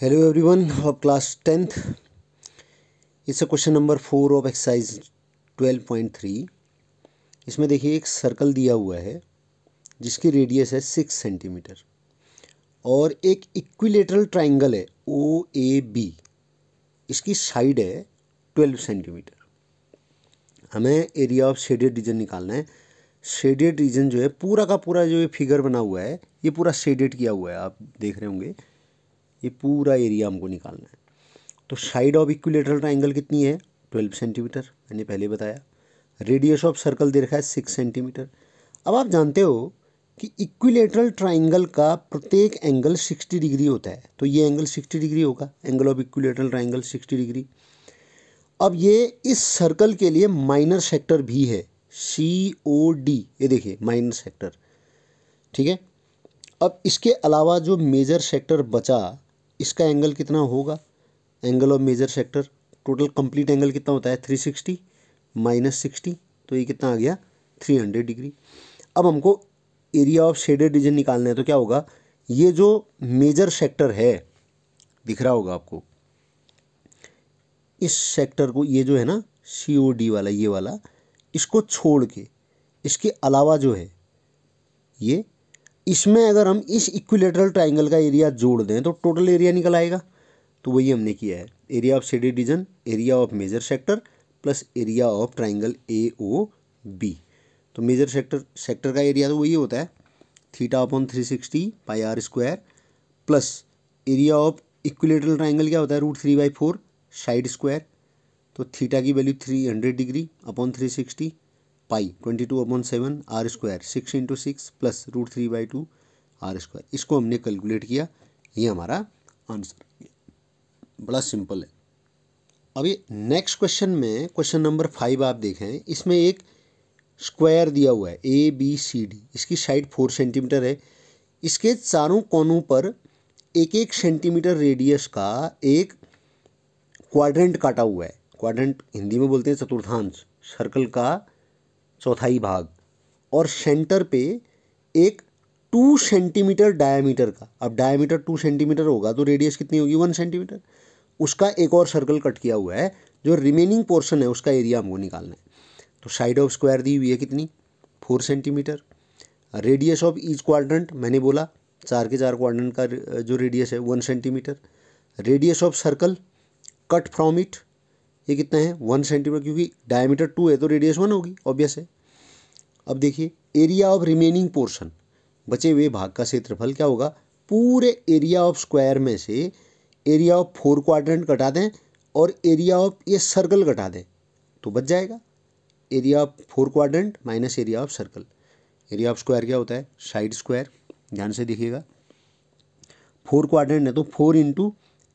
hello everyone of class tenth it's a question number four of exercise twelve point three इसमें देखिए एक circle दिया हुआ है जिसकी रेडियस है सिक्स सेंटीमीटर और एक इक्विलेटरल ट्राइंगल है ओ ए बी इसकी साइड है ट्वेल्व सेंटीमीटर हमें एरिया ऑफ शेडेड रीजन निकालना है शेडेड रीजन जो है पूरा का पूरा जो ये फिगर बना हुआ है ये पूरा शेडेड किया हुआ है आप देख रहे होंगे ये पूरा एरिया हमको निकालना है तो साइड ऑफ इक्विलेटरल ट्राइंगल कितनी है ट्वेल्व सेंटीमीटर मैंने पहले बताया रेडियस ऑफ सर्कल दे रखा है सिक्स सेंटीमीटर अब आप जानते हो कि इक्विलेटरल ट्राइंगल का प्रत्येक एंगल सिक्सटी डिग्री होता है तो ये एंगल सिक्सटी डिग्री होगा angle of equilateral triangle sixty degree अब ये इस सर्कल के लिए माइनर सेक्टर भी है सी ओ डी ये देखिए माइनर सेक्टर ठीक है अब इसके अलावा जो मेजर सेक्टर बचा इसका एंगल कितना होगा angle of major sector total complete angle कितना होता है थ्री सिक्सटी माइनस सिक्सटी तो ये कितना आ गया थ्री हंड्रेड डिग्री अब हमको एरिया ऑफ शेडेड रीजन निकालना है तो क्या होगा ये जो मेजर सेक्टर है दिख रहा होगा आपको इस सेक्टर को ये जो है ना सी ओ डी वाला ये वाला इसको छोड़ के इसके अलावा जो है ये इसमें अगर हम इस इक्विलेटरल ट्राइंगल का एरिया जोड़ दें तो टोटल एरिया निकल आएगा तो वही हमने किया है area of shaded region area of major sector plus area of triangle A O B तो मेजर सेक्टर सेक्टर का एरिया तो वही होता है theta upon three sixty pi r square plus area of equilateral triangle क्या होता है root three by four side square तो थीटा की value three hundred degree upon three sixty pi twenty two upon seven r square six into six plus root three by two r square इसको हमने calculate किया ये हमारा answer बड़ा simple है अभी नेक्स्ट क्वेश्चन में क्वेश्चन नंबर फाइव आप देखें इसमें एक स्क्वायर दिया हुआ है ए बी सी डी इसकी साइड फोर सेंटीमीटर है इसके चारों कोनों पर एक एक सेंटीमीटर रेडियस का एक क्वाड्रेंट काटा हुआ है क्वाड्रेंट हिंदी में बोलते हैं चतुर्थांश सर्कल का चौथाई भाग और सेंटर पे एक टू सेंटीमीटर डायामीटर का अब डायामीटर टू सेंटीमीटर होगा तो रेडियस कितनी होगी वन सेंटीमीटर उसका एक और सर्कल कट किया हुआ है जो रिमेनिंग पोर्शन है उसका एरिया हमको निकालना है तो साइड ऑफ स्क्वायर दी हुई है कितनी four centimetre radius of each quadrant मैंने बोला चार के चार क्वाड्रेंट का जो रेडियस है one centimetre radius of circle cut from it ये कितना है वन सेंटीमीटर क्योंकि डायमीटर टू है तो रेडियस वन होगी ऑब्वियस है अब देखिए एरिया ऑफ रिमेनिंग पोर्शन बचे हुए भाग का क्षेत्रफल क्या होगा पूरे एरिया ऑफ स्क्वायर में से एरिया ऑफ फोर क्वाड्रेंट कटा दें और एरिया ऑफ ये सर्कल कटा दें तो बच जाएगा area of four quadrant minus area of circle area of square क्या होता है साइड स्क्वायर ध्यान से देखिएगा फोर क्वाड्रेंट है तो फोर इंटू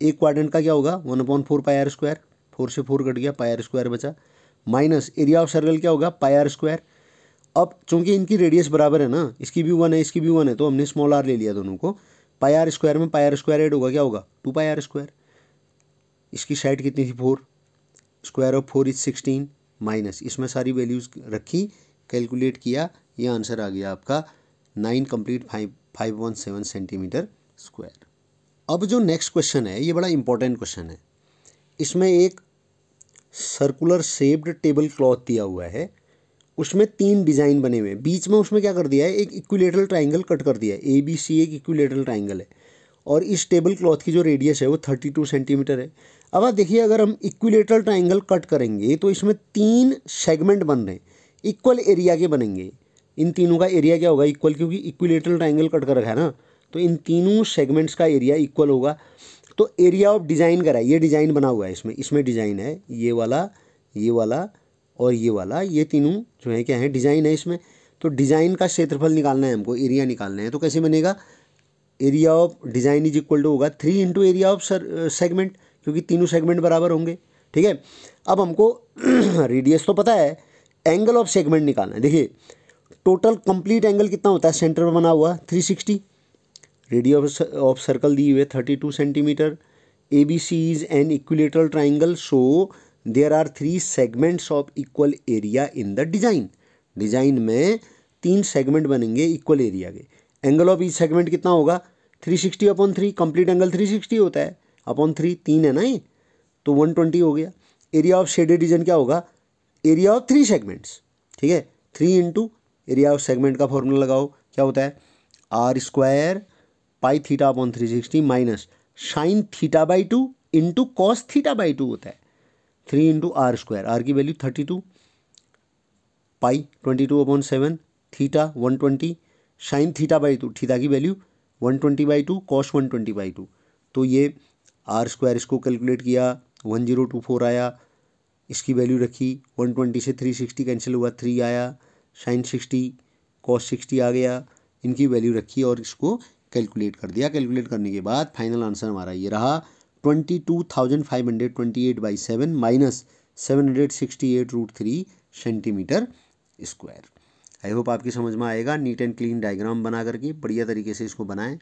एक क्वाड्रेंट का क्या होगा one upon four pi r square four से फोर कट गया पाई आर स्क्वायर बचा माइनस एरिया ऑफ सर्कल क्या होगा पाई आर स्क्वायर अब चूंकि इनकी रेडियस बराबर है ना इसकी भी वन है इसकी भी वन है तो हमने स्मॉल आर ले लिया दोनों को पाई आर स्क्वायर में पाई आर स्क्वायर एड होगा क्या होगा टू पाई आर स्क्वायर इसकी साइड कितनी थी four square of four is sixteen minus इसमें सारी वैल्यूज़ रखी कैलकुलेट किया ये आंसर आ गया आपका nine complete five five one seven centimetre square अब जो नेक्स्ट क्वेश्चन है ये बड़ा इंपॉर्टेंट क्वेश्चन है इसमें एक सर्कुलर शेप्ड टेबल क्लॉथ दिया हुआ है उसमें तीन डिज़ाइन बने हुए हैं बीच में उसमें क्या कर दिया है एक इक्विलेटरल ट्राइंगल कट कर दिया है ए बी सी एक इक्विलेटरल ट्राइंगल है और इस टेबल क्लॉथ की जो रेडियस है वो थर्टी टू सेंटीमीटर है अब आप देखिए अगर हम इक्विलेटरल ट्राइंगल कट करेंगे तो इसमें तीन सेगमेंट बन रहे हैं इक्वल एरिया के बनेंगे इन तीनों का एरिया क्या होगा इक्वल क्योंकि इक्विलेटरल ट्राइंगल कट कर रखा है ना तो इन तीनों सेगमेंट्स का एरिया इक्वल होगा तो एरिया ऑफ डिज़ाइन करा है ये डिज़ाइन बना हुआ है इसमें इसमें डिज़ाइन है ये वाला ये वाला और ये वाला ये तीनों जो है क्या है डिज़ाइन है इसमें तो डिज़ाइन का क्षेत्रफल निकालना है हमको एरिया निकालना है तो कैसे बनेगा area of design is equal to होगा three into area of segment क्योंकि तीनों सेगमेंट बराबर होंगे ठीक है अब हमको रेडियस तो पता है एंगल ऑफ सेगमेंट निकालना है देखिए टोटल कंप्लीट एंगल कितना होता है सेंटर पर बना हुआ three sixty radius of circle दिए हुए thirty two centimetre A B C is an equilateral triangle show there are three segments of equal area in the design design में तीन सेगमेंट बनेंगे इक्वल एरिया के angle of each segment कितना होगा three sixty upon three complete angle three sixty होता है upon three तीन है ना ये तो वन ट्वेंटी हो गया एरिया ऑफ शेडेड रीजन क्या होगा एरिया ऑफ थ्री सेगमेंट्स ठीक है three into area of segment का फॉर्मूला लगाओ क्या होता है r square pi theta upon three sixty minus sine theta by two into cos theta by two होता है three into r square r की value thirty two pi twenty two upon seven theta one twenty sine theta by two theta की value one twenty by two cos one twenty by two तो ये are square इसको calculate किया one zero two four आया इसकी value रखी one twenty से three sixty cancel हुआ थ्री आया साइन सिक्सटी कॉस सिक्सटी आ गया इनकी वैल्यू रखी और इसको कैलकुलेट कर दिया कैलकुलेट करने के बाद फाइनल आंसर हमारा ये रहा twenty two thousand five hundred twenty eight by seven minus seven hundred sixty eight root three centimetre square I hope आपकी समझ में आएगा नीट एंड क्लीन डायग्राम बना करके बढ़िया तरीके से इसको बनाएं